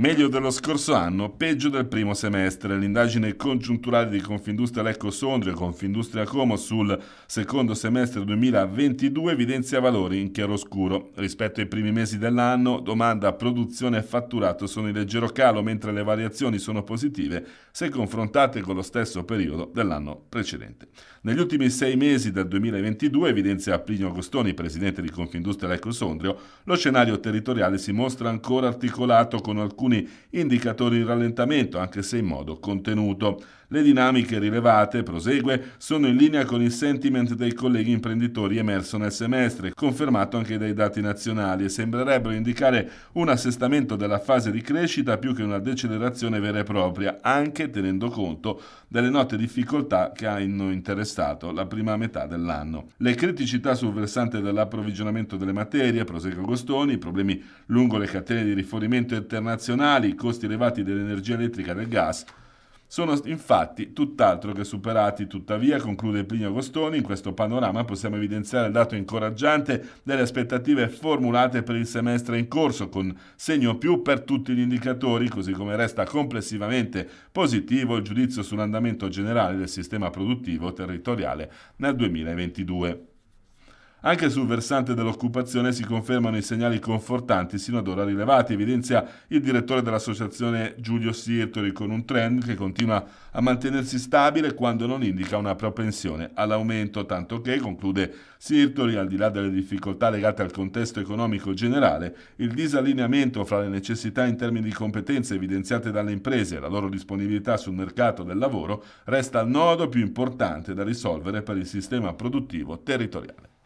Meglio dello scorso anno, peggio del primo semestre. L'indagine congiunturale di Confindustria Lecco Sondrio e Confindustria Como sul secondo semestre 2022 evidenzia valori in chiaroscuro. Rispetto ai primi mesi dell'anno, domanda, produzione e fatturato sono in leggero calo, mentre le variazioni sono positive se confrontate con lo stesso periodo dell'anno precedente. Negli ultimi sei mesi del 2022, evidenzia Plinio Agostoni, presidente di Confindustria Lecco Sondrio, lo scenario territoriale si mostra ancora articolato con alcuni alcuni indicatori in rallentamento, anche se in modo contenuto. Le dinamiche rilevate, prosegue, sono in linea con il sentiment dei colleghi imprenditori emerso nel semestre, confermato anche dai dati nazionali, e sembrerebbero indicare un assestamento della fase di crescita più che una decelerazione vera e propria, anche tenendo conto delle note difficoltà che hanno interessato la prima metà dell'anno. Le criticità sul versante dell'approvvigionamento delle materie, prosegue Agostoni, i problemi lungo le catene di rifornimento internazionali internazionali, i costi elevati dell'energia elettrica e del gas sono infatti tutt'altro che superati. Tuttavia, conclude Plinio Agostoni, in questo panorama possiamo evidenziare il dato incoraggiante delle aspettative formulate per il semestre in corso, con segno più per tutti gli indicatori, così come resta complessivamente positivo il giudizio sull'andamento generale del sistema produttivo territoriale nel 2022. Anche sul versante dell'occupazione si confermano i segnali confortanti sino ad ora rilevati, evidenzia il direttore dell'associazione Giulio Sirtori con un trend che continua a mantenersi stabile quando non indica una propensione all'aumento, tanto che, conclude Sirtori, al di là delle difficoltà legate al contesto economico generale, il disallineamento fra le necessità in termini di competenze evidenziate dalle imprese e la loro disponibilità sul mercato del lavoro resta il nodo più importante da risolvere per il sistema produttivo territoriale.